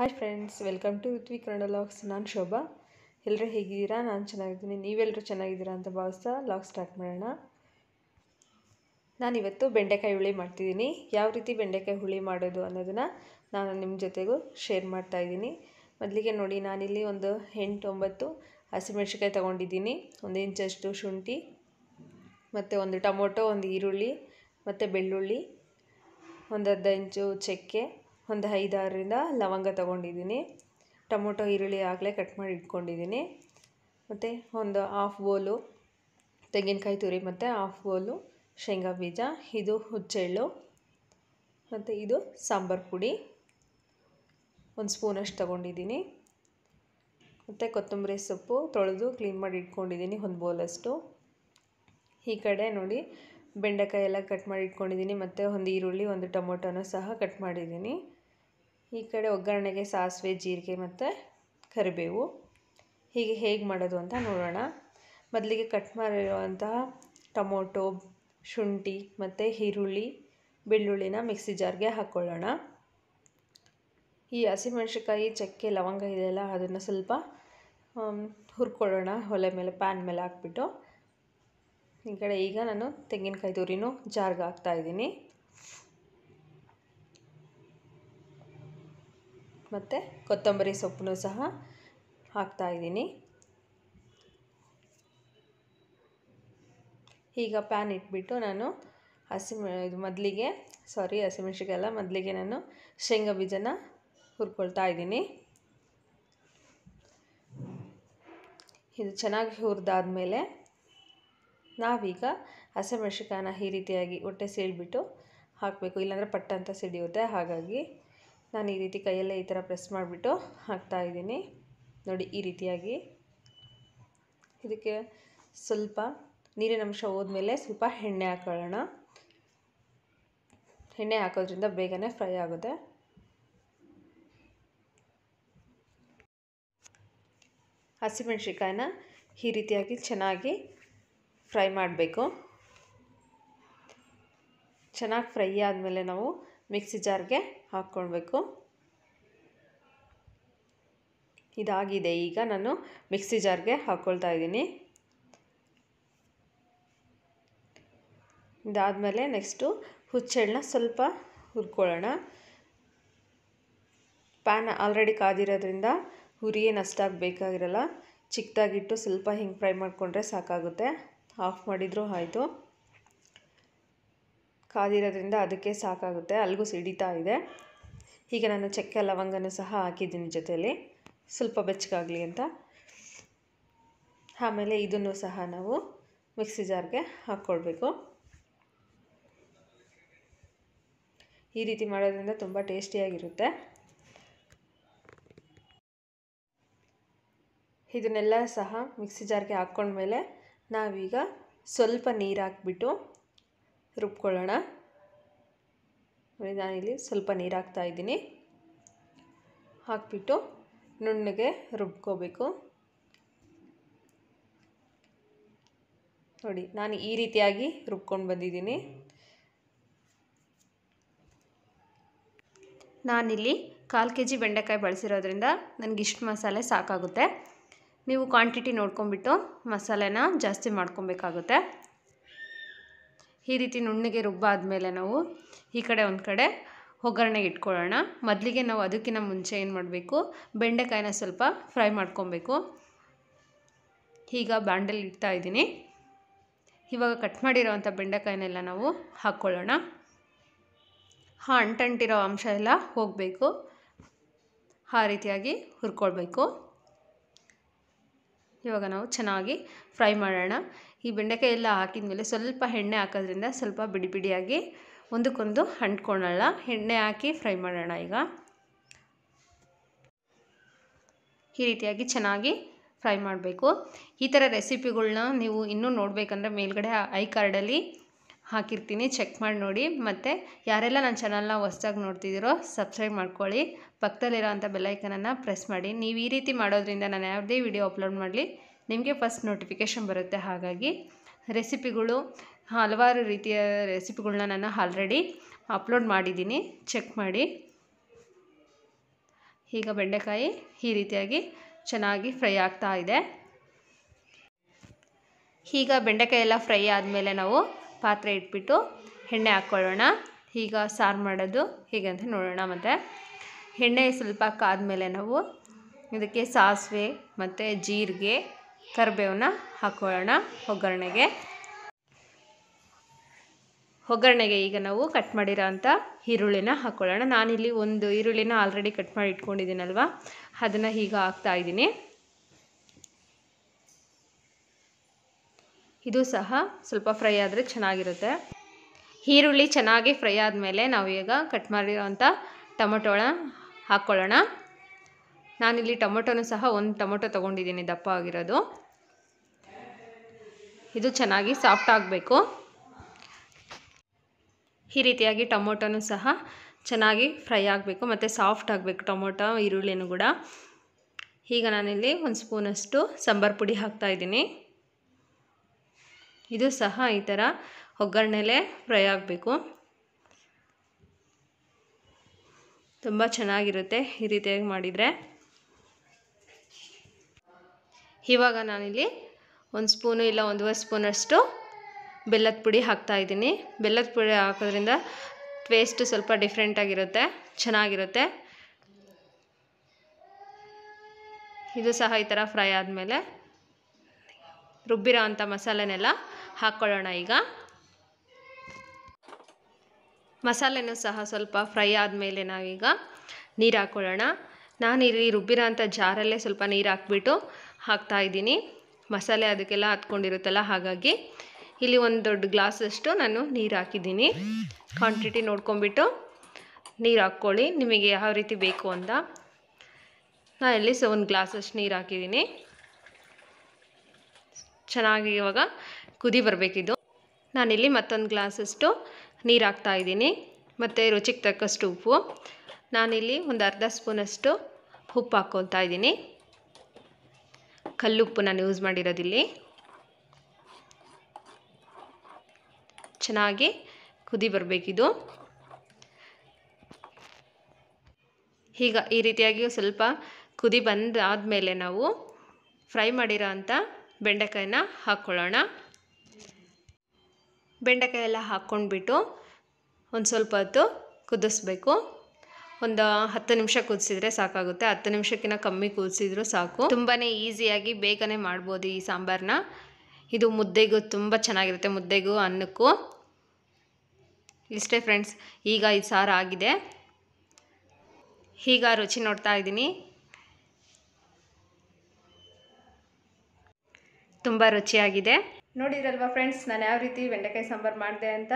hi friends welcome to Ritvik Kannada logs ನಾನು ಶೋಭಾ ಎಲ್ಲರೂ ಹೇಗಿದ್ದೀರಾ ನಾನು ಚೆನ್ನಾಗಿದ್ದೀನಿ ನೀವೆಲ್ಲರೂ ಚೆನ್ನಾಗಿದ್ದೀರಾ ಅಂತ ಭಾವಿಸ್ತಾ ಲಾಗ್ ಸ್ಟಾರ್ಟ್ ಮಾಡೋಣ ನಾನಿವತ್ತು ಬೆಂಡೆಕಾಯಿ ಹುಳಿ ಮಾಡ್ತಿದ್ದೀನಿ ಯಾವ ರೀತಿ ಬೆಂಡೆಕಾಯಿ ಹುಳಿ ಮಾಡೋದು ಅನ್ನೋದನ್ನು ನಾನು ನಿಮ್ಮ ಜೊತೆಗೂ ಶೇರ್ ಮಾಡ್ತಾ ಇದ್ದೀನಿ ಮೊದಲಿಗೆ ನೋಡಿ ನಾನಿಲ್ಲಿ ಒಂದು ಎಂಟು ಒಂಬತ್ತು ಹಸಿಮೆಣ್ಸಿಕಾಯಿ ತೊಗೊಂಡಿದ್ದೀನಿ ಒಂದು ಇಂಚಷ್ಟು ಶುಂಠಿ ಮತ್ತು ಒಂದು ಟೊಮೊಟೊ ಒಂದು ಈರುಳ್ಳಿ ಮತ್ತು ಬೆಳ್ಳುಳ್ಳಿ ಒಂದು ಅರ್ಧ ಇಂಚು ಚಕ್ಕೆ ಒಂದು ಐದಾರರಿಂದ ಲವಂಗ ತೊಗೊಂಡಿದ್ದೀನಿ ಟೊಮೊಟೊ ಈರುಳ್ಳಿ ಆಗಲೇ ಕಟ್ ಮಾಡಿ ಇಟ್ಕೊಂಡಿದ್ದೀನಿ ಮತ್ತು ಒಂದು ಹಾಫ್ ಬೋಲು ತೆಂಗಿನಕಾಯಿ ತುರಿ ಮತ್ತು ಹಾಫ್ ಬೋಲು ಶೇಂಗಾ ಬೀಜ ಇದು ಹುಚ್ಚೆಳ್ಳು ಮತ್ತು ಇದು ಸಾಂಬಾರು ಪುಡಿ ಒಂದು ಸ್ಪೂನಷ್ಟು ತೊಗೊಂಡಿದ್ದೀನಿ ಮತ್ತು ಕೊತ್ತಂಬರಿ ಸೊಪ್ಪು ತೊಳೆದು ಕ್ಲೀನ್ ಮಾಡಿ ಇಟ್ಕೊಂಡಿದ್ದೀನಿ ಒಂದು ಬೋಲಷ್ಟು ಈ ಕಡೆ ನೋಡಿ ಬೆಂಡೆಕಾಯಿ ಎಲ್ಲ ಕಟ್ ಮಾಡಿ ಇಟ್ಕೊಂಡಿದ್ದೀನಿ ಮತ್ತು ಒಂದು ಈರುಳ್ಳಿ ಒಂದು ಟೊಮೊಟೊನೂ ಸಹ ಕಟ್ ಮಾಡಿದ್ದೀನಿ ಈ ಕಡೆ ಒಗ್ಗರಣೆಗೆ ಸಾಸಿವೆ ಜೀರಿಗೆ ಮತ್ತು ಕರಿಬೇವು ಹೀಗೆ ಹೇಗೆ ಮಾಡೋದು ಅಂತ ನೋಡೋಣ ಮೊದಲಿಗೆ ಕಟ್ ಮಾಡಿರುವಂತಹ ಟೊಮೊಟೊ ಶುಂಠಿ ಮತ್ತು ಈರುಳ್ಳಿ ಬೆಳ್ಳುಳ್ಳಿನ ಮಿಕ್ಸಿ ಜಾರ್ಗೆ ಹಾಕ್ಕೊಳ್ಳೋಣ ಈ ಹಸಿಮೆಣ್ಸಿಕಾಯಿ ಚಕ್ಕೆ ಲವಂಗ ಇದೆಯಲ್ಲ ಅದನ್ನು ಸ್ವಲ್ಪ ಹುರ್ಕೊಳ್ಳೋಣ ಒಲೆ ಮೇಲೆ ಪ್ಯಾನ್ ಮೇಲೆ ಹಾಕ್ಬಿಟ್ಟು ಈ ಕಡೆ ಈಗ ನಾನು ತೆಂಗಿನಕಾಯಿ ತುರಿನೂ ಜಾರ್ಗೆ ಹಾಕ್ತಾಯಿದ್ದೀನಿ ಮತ್ತು ಕೊತ್ತಂಬರಿ ಸೊಪ್ಪನ್ನು ಸಹ ಇದ್ದೀನಿ ಈಗ ಪ್ಯಾನ್ ಇಟ್ಬಿಟ್ಟು ನಾನು ಹಸಿ ಇದು ಮೊದಲಿಗೆ ಸಾರಿ ಮೆಣಸಿಕಾಯಲ್ಲ ಮೊದಲಿಗೆ ನಾನು ಶೇಂಗಾ ಬೀಜನ ಹುರ್ಕೊಳ್ತಾ ಇದ್ದೀನಿ ಇದು ಚೆನ್ನಾಗಿ ಹುರಿದಾದ್ಮೇಲೆ ನಾವೀಗ ಹಸಿಮೆಣ್ಸಿಕಾಯನ್ನ ಈ ರೀತಿಯಾಗಿ ಹೊಟ್ಟೆ ಸೀಳ್ಬಿಟ್ಟು ಹಾಕಬೇಕು ಇಲ್ಲಾಂದರೆ ಪಟ್ಟಂತ ಸಿಡಿಯುತ್ತೆ ಹಾಗಾಗಿ ನಾನು ಈ ರೀತಿ ಕೈಯಲ್ಲೇ ಈ ಥರ ಪ್ರೆಸ್ ಮಾಡಿಬಿಟ್ಟು ಹಾಕ್ತಾಯಿದ್ದೀನಿ ನೋಡಿ ಈ ರೀತಿಯಾಗಿ ಇದಕ್ಕೆ ಸ್ವಲ್ಪ ನೀರಿನ ಅಂಶ ಹೋದ್ಮೇಲೆ ಸ್ವಲ್ಪ ಎಣ್ಣೆ ಹಾಕೊಳ್ಳೋಣ ಎಣ್ಣೆ ಹಾಕೋದ್ರಿಂದ ಬೇಗನೆ ಫ್ರೈ ಆಗುತ್ತೆ ಹಸಿಮೆಣ್ಸಿಕಾಯಿನ ಈ ರೀತಿಯಾಗಿ ಚೆನ್ನಾಗಿ ಫ್ರೈ ಮಾಡಬೇಕು ಚೆನ್ನಾಗಿ ಫ್ರೈ ಆದಮೇಲೆ ನಾವು ಮಿಕ್ಸಿ ಜಾರ್ಗೆ ಹಾಕ್ಕೊಳ್ಬೇಕು ಇದಾಗಿದೆ ಈಗ ನಾನು ಮಿಕ್ಸಿ ಜಾರ್ಗೆ ಹಾಕ್ಕೊಳ್ತಾ ಇದ್ದೀನಿ ಇದಾದಮೇಲೆ ನೆಕ್ಸ್ಟು ಹುಚ್ಚೆಳ್ಳನ್ನ ಸ್ವಲ್ಪ ಹುರ್ಕೊಳ್ಳೋಣ ಪ್ಯಾನ್ ಆಲ್ರೆಡಿ ಕಾದಿರೋದ್ರಿಂದ ಹುರಿ ಏನು ಅಷ್ಟಾಗಿ ಬೇಕಾಗಿರಲ್ಲ ಚಿಕ್ಕದಾಗಿಟ್ಟು ಸ್ವಲ್ಪ ಹಿಂಗೆ ಫ್ರೈ ಮಾಡಿಕೊಂಡ್ರೆ ಸಾಕಾಗುತ್ತೆ ಆಫ್ ಮಾಡಿದರೂ ಆಯಿತು ಕಾದಿರೋದ್ರಿಂದ ಅದಕ್ಕೆ ಸಾಕಾಗುತ್ತೆ ಅಲ್ಗೂ ಸಿಡಿತಾ ಇದೆ ಈಗ ನಾನು ಚಕ್ಕೆ ಲವಂಗನೂ ಸಹ ಹಾಕಿದ್ದೀನಿ ಜೊತೆಯಲ್ಲಿ ಸ್ವಲ್ಪ ಬೆಚ್ಚಗಾಗಲಿ ಅಂತ ಆಮೇಲೆ ಇದನ್ನು ಸಹ ನಾವು ಮಿಕ್ಸಿ ಜಾರ್ಗೆ ಹಾಕ್ಕೊಳ್ಬೇಕು ಈ ರೀತಿ ಮಾಡೋದ್ರಿಂದ ತುಂಬ ಟೇಸ್ಟಿಯಾಗಿರುತ್ತೆ ಇದನ್ನೆಲ್ಲ ಸಹ ಮಿಕ್ಸಿ ಜಾರ್ಗೆ ಹಾಕ್ಕೊಂಡ್ಮೇಲೆ ನಾವೀಗ ಸ್ವಲ್ಪ ನೀರು ಹಾಕ್ಬಿಟ್ಟು ರುಬ್ಕೊಳ್ಳೋಣ ನಾನಿಲ್ಲಿ ಸ್ವಲ್ಪ ನೀರು ಹಾಕ್ತಾ ಇದ್ದೀನಿ ಹಾಕ್ಬಿಟ್ಟು ನುಣ್ಣಗೆ ರುಬ್ಕೋಬೇಕು ನೋಡಿ ನಾನು ಈ ರೀತಿಯಾಗಿ ರುಬ್ಕೊಂಡು ಬಂದಿದ್ದೀನಿ ನಾನಿಲ್ಲಿ ಕಾಲು ಕೆ ಜಿ ಬೆಂಡೆಕಾಯಿ ಬಳಸಿರೋದ್ರಿಂದ ನನಗೆ ಇಷ್ಟು ಮಸಾಲೆ ಸಾಕಾಗುತ್ತೆ ನೀವು ಕ್ವಾಂಟಿಟಿ ನೋಡ್ಕೊಂಬಿಟ್ಟು ಮಸಾಲೆನ ಜಾಸ್ತಿ ಮಾಡ್ಕೊಬೇಕಾಗುತ್ತೆ ಈ ರೀತಿ ನುಣ್ಣಗೆ ರುಬ್ಬಾದಮೇಲೆ ನಾವು ಈ ಕಡೆ ಒಂದು ಕಡೆ ಒಗ್ಗರಣೆಗೆ ಇಟ್ಕೊಳ್ಳೋಣ ಮೊದಲಿಗೆ ನಾವು ಅದಕ್ಕಿಂತ ಮುಂಚೆ ಏನು ಮಾಡಬೇಕು ಬೆಂಡೆಕಾಯಿನ ಸ್ವಲ್ಪ ಫ್ರೈ ಮಾಡ್ಕೊಬೇಕು ಈಗ ಬ್ಯಾಂಡಲ್ ಇಡ್ತಾ ಇದ್ದೀನಿ ಇವಾಗ ಕಟ್ ಮಾಡಿರೋವಂಥ ಬೆಂಡೆಕಾಯಿನೆಲ್ಲ ನಾವು ಹಾಕ್ಕೊಳ್ಳೋಣ ಹಾಂ ಅಂಟಂಟಿರೋ ಅಂಶ ಎಲ್ಲ ಹೋಗಬೇಕು ಆ ರೀತಿಯಾಗಿ ಹುರ್ಕೊಳ್ಬೇಕು ಇವಾಗ ನಾವು ಚೆನ್ನಾಗಿ ಫ್ರೈ ಮಾಡೋಣ ಈ ಬೆಂಡೆಕಾಯಿ ಎಲ್ಲ ಹಾಕಿದ ಮೇಲೆ ಸ್ವಲ್ಪ ಎಣ್ಣೆ ಹಾಕೋದ್ರಿಂದ ಸ್ವಲ್ಪ ಬಿಡಿ ಬಿಡಿಯಾಗಿ ಒಂದಕ್ಕೊಂದು ಅಂಟ್ಕೊಳ್ಳೋಣ ಎಣ್ಣೆ ಹಾಕಿ ಫ್ರೈ ಮಾಡೋಣ ಈಗ ಈ ರೀತಿಯಾಗಿ ಚೆನ್ನಾಗಿ ಫ್ರೈ ಮಾಡಬೇಕು ಈ ಥರ ರೆಸಿಪಿಗಳನ್ನ ನೀವು ಇನ್ನೂ ನೋಡಬೇಕಂದ್ರೆ ಮೇಲ್ಗಡೆ ಐ ಕಾರ್ಡಲ್ಲಿ ಹಾಕಿರ್ತೀನಿ ಚೆಕ್ ಮಾಡಿ ನೋಡಿ ಮತ್ತು ಯಾರೆಲ್ಲ ನನ್ನ ಚಾನಲ್ನ ಹೊಸ್ದಾಗಿ ನೋಡ್ತಿದ್ದೀರೋ ಸಬ್ಸ್ಕ್ರೈಬ್ ಮಾಡ್ಕೊಳ್ಳಿ ಪಕ್ಕದಲ್ಲಿರೋ ಅಂಥ ಬೆಲ್ಲೈಕನನ್ನು ಪ್ರೆಸ್ ಮಾಡಿ ನೀವು ಈ ರೀತಿ ಮಾಡೋದ್ರಿಂದ ನಾನು ಯಾವುದೇ ವಿಡಿಯೋ ಅಪ್ಲೋಡ್ ಮಾಡಲಿ ನಿಮಗೆ ಫಸ್ಟ್ ನೋಟಿಫಿಕೇಶನ್ ಬರುತ್ತೆ ಹಾಗಾಗಿ ರೆಸಿಪಿಗಳು ಹಲವಾರು ರೀತಿಯ ರೆಸಿಪಿಗಳನ್ನ ನಾನು ಆಲ್ರೆಡಿ ಅಪ್ಲೋಡ್ ಮಾಡಿದ್ದೀನಿ ಚೆಕ್ ಮಾಡಿ ಈಗ ಬೆಂಡೆಕಾಯಿ ಈ ರೀತಿಯಾಗಿ ಚೆನ್ನಾಗಿ ಫ್ರೈ ಆಗ್ತಾ ಇದೆ ಈಗ ಬೆಂಡೆಕಾಯಿ ಎಲ್ಲ ಫ್ರೈ ಆದಮೇಲೆ ನಾವು ಪಾತ್ರೆ ಇಟ್ಬಿಟ್ಟು ಎಣ್ಣೆ ಹಾಕ್ಕೊಳ್ಳೋಣ ಈಗ ಸಾರು ಮಾಡೋದು ಹೀಗಂತ ನೋಡೋಣ ಮತ್ತು ಎಣ್ಣೆ ಸ್ವಲ್ಪ ಕಾದ ಮೇಲೆ ನಾವು ಇದಕ್ಕೆ ಸಾಸಿವೆ ಮತ್ತು ಜೀರಿಗೆ ಕರಿಬೇವನ್ನ ಹಾಕೊಳ್ಳೋಣ ಒಗ್ಗರಣೆಗೆ ಒಗ್ಗರಣೆಗೆ ಈಗ ನಾವು ಕಟ್ ಮಾಡಿರೋ ಅಂಥ ಈರುಳ್ಳಿನ ಹಾಕ್ಕೊಳ್ಳೋಣ ನಾನಿಲ್ಲಿ ಒಂದು ಈರುಳ್ಳಿನ ಆಲ್ರೆಡಿ ಕಟ್ ಮಾಡಿ ಇಟ್ಕೊಂಡಿದ್ದೀನಲ್ವ ಅದನ್ನು ಈಗ ಹಾಕ್ತಾ ಇದ್ದೀನಿ ಇದು ಸಹ ಸ್ವಲ್ಪ ಫ್ರೈ ಆದರೆ ಚೆನ್ನಾಗಿರುತ್ತೆ ಈರುಳ್ಳಿ ಚೆನ್ನಾಗಿ ಫ್ರೈ ಆದಮೇಲೆ ನಾವು ಈಗ ಕಟ್ ಮಾಡಿರೋವಂಥ ಟೊಮೊಟೊನ ಹಾಕ್ಕೊಳ್ಳೋಣ ನಾನಿಲ್ಲಿ ಟೊಮೊಟೊನೂ ಸಹ ಒಂದು ಟೊಮೊಟೊ ತೊಗೊಂಡಿದ್ದೀನಿ ದಪ್ಪ ಆಗಿರೋದು ಇದು ಚೆನ್ನಾಗಿ ಸಾಫ್ಟ್ ಆಗಬೇಕು ಈ ರೀತಿಯಾಗಿ ಟೊಮೊಟೊನೂ ಸಹ ಚೆನ್ನಾಗಿ ಫ್ರೈ ಆಗಬೇಕು ಮತ್ತು ಸಾಫ್ಟ್ ಆಗಬೇಕು ಟೊಮೊಟೊ ಈರುಳ್ಳಿನೂ ಕೂಡ ಈಗ ನಾನಿಲ್ಲಿ ಒಂದು ಸ್ಪೂನಷ್ಟು ಸಾಂಬಾರು ಪುಡಿ ಹಾಕ್ತಾ ಇದ್ದೀನಿ ಇದು ಸಹ ಈ ಥರ ಒಗ್ಗರಣೆಲೆ ಫ್ರೈ ಆಗಬೇಕು ತುಂಬ ಚೆನ್ನಾಗಿರುತ್ತೆ ಈ ರೀತಿಯಾಗಿ ಮಾಡಿದರೆ ಇವಾಗ ನಾನಿಲ್ಲಿ ಒಂದು ಸ್ಪೂನು ಇಲ್ಲ ಒಂದೂವರೆ ಸ್ಪೂನಷ್ಟು ಬೆಲ್ಲದ ಪುಡಿ ಹಾಕ್ತಾಯಿದ್ದೀನಿ ಬೆಲ್ಲದ ಪುಡಿ ಹಾಕೋದ್ರಿಂದ ಟೇಸ್ಟು ಸ್ವಲ್ಪ ಡಿಫ್ರೆಂಟಾಗಿರುತ್ತೆ ಚೆನ್ನಾಗಿರುತ್ತೆ ಇದು ಸಹ ಈ ಥರ ಫ್ರೈ ಆದಮೇಲೆ ರುಬ್ಬಿರೋ ಅಂಥ ಮಸಾಲೆನೆಲ್ಲ ಹಾಕ್ಕೊಳ್ಳೋಣ ಈಗ ಮಸಾಲೆನೂ ಸಹ ಸ್ವಲ್ಪ ಫ್ರೈ ಆದಮೇಲೆ ನಾವೀಗ ನೀರು ಹಾಕ್ಕೊಳ್ಳೋಣ ನಾನು ಇಲ್ಲಿ ರುಬ್ಬಿರೋ ಅಂಥ ಜಾರಲ್ಲೇ ಸ್ವಲ್ಪ ನೀರು ಹಾಕ್ಬಿಟ್ಟು ಹಾಕ್ತಾ ಇದ್ದೀನಿ ಮಸಾಲೆ ಅದಕ್ಕೆಲ್ಲ ಹತ್ಕೊಂಡಿರುತ್ತಲ್ಲ ಹಾಗಾಗಿ ಇಲ್ಲಿ ಒಂದು ದೊಡ್ಡ ಗ್ಲಾಸಷ್ಟು ನಾನು ನೀರು ಹಾಕಿದ್ದೀನಿ ಕ್ವಾಂಟಿಟಿ ನೋಡ್ಕೊಂಬಿಟ್ಟು ನೀರು ಹಾಕ್ಕೊಳ್ಳಿ ನಿಮಗೆ ಯಾವ ರೀತಿ ಬೇಕು ಅಂತ ನಾನು ಇಲ್ಲಿ ಸೊ ಒಂದು ಗ್ಲಾಸಷ್ಟು ನೀರು ಹಾಕಿದ್ದೀನಿ ಚೆನ್ನಾಗಿ ಇವಾಗ ಕುದಿ ಬರಬೇಕಿದು ನಾನಿಲ್ಲಿ ಮತ್ತೊಂದು ಗ್ಲಾಸಷ್ಟು ನೀರು ಹಾಕ್ತಾ ಇದ್ದೀನಿ ಮತ್ತು ರುಚಿಗೆ ತಕ್ಕಷ್ಟು ಉಪ್ಪು ನಾನಿಲ್ಲಿ ಒಂದು ಅರ್ಧ ಸ್ಪೂನಷ್ಟು ಉಪ್ಪು ಹಾಕ್ಕೊಳ್ತಾ ಇದ್ದೀನಿ ಕಲ್ಲುಪ್ಪು ನಾನು ಯೂಸ್ ಮಾಡಿರೋದಿಲ್ಲಿ ಚೆನ್ನಾಗಿ ಕುದಿ ಬರಬೇಕಿದು ಈಗ ಈ ರೀತಿಯಾಗಿ ಸ್ವಲ್ಪ ಕುದಿ ಬಂದಾದ ಮೇಲೆ ನಾವು ಫ್ರೈ ಮಾಡಿರೋ ಅಂಥ ಬೆಂಡೆಕಾಯನ್ನ ಹಾಕ್ಕೊಳ್ಳೋಣ ಬೆಂಡೆಕಾಯಿ ಹಾಕ್ಕೊಂಡ್ಬಿಟ್ಟು ಒಂದು ಸ್ವಲ್ಪ ಹೊತ್ತು ಕುದಿಸ್ಬೇಕು ಒಂದು ಹತ್ತು ನಿಮಿಷ ಕುದಿಸಿದ್ರೆ ಸಾಕಾಗುತ್ತೆ ಹತ್ತು ನಿಮಿಷಕ್ಕಿಂತ ಕಮ್ಮಿ ಕುದಿಸಿದ್ರು ಸಾಕು ತುಂಬಾ ಈಸಿಯಾಗಿ ಬೇಗನೆ ಮಾಡ್ಬೋದು ಈ ಸಾಂಬಾರನ್ನ ಇದು ಮುದ್ದೆಗೂ ತುಂಬ ಚೆನ್ನಾಗಿರುತ್ತೆ ಮುದ್ದೆಗೂ ಅನ್ನಕ್ಕೂ ಇಷ್ಟೇ ಫ್ರೆಂಡ್ಸ್ ಈಗ ಈ ಸಾರು ಆಗಿದೆ ಈಗ ರುಚಿ ನೋಡ್ತಾ ಇದ್ದೀನಿ ತುಂಬ ರುಚಿಯಾಗಿದೆ ನೋಡಿದ್ರಲ್ವಾ ಫ್ರೆಂಡ್ಸ್ ನಾನು ಯಾವ ರೀತಿ ಬೆಂಡೆಕಾಯಿ ಸಾಂಬಾರು ಮಾಡಿದೆ ಅಂತ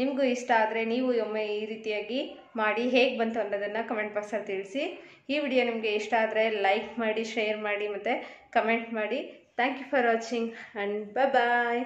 ನಿಮಗೂ ಇಷ್ಟ ಆದರೆ ನೀವು ಒಮ್ಮೆ ಈ ರೀತಿಯಾಗಿ ಮಾಡಿ ಹೇಗೆ ಬಂತು ಅನ್ನೋದನ್ನು ಕಮೆಂಟ್ ಬಾಕ್ಸಲ್ಲಿ ತಿಳಿಸಿ ಈ ವಿಡಿಯೋ ನಿಮಗೆ ಇಷ್ಟ ಆದರೆ ಲೈಕ್ ಮಾಡಿ ಶೇರ್ ಮಾಡಿ ಮತ್ತು ಕಮೆಂಟ್ ಮಾಡಿ thank you for watching and ಬ ಬಾಯ್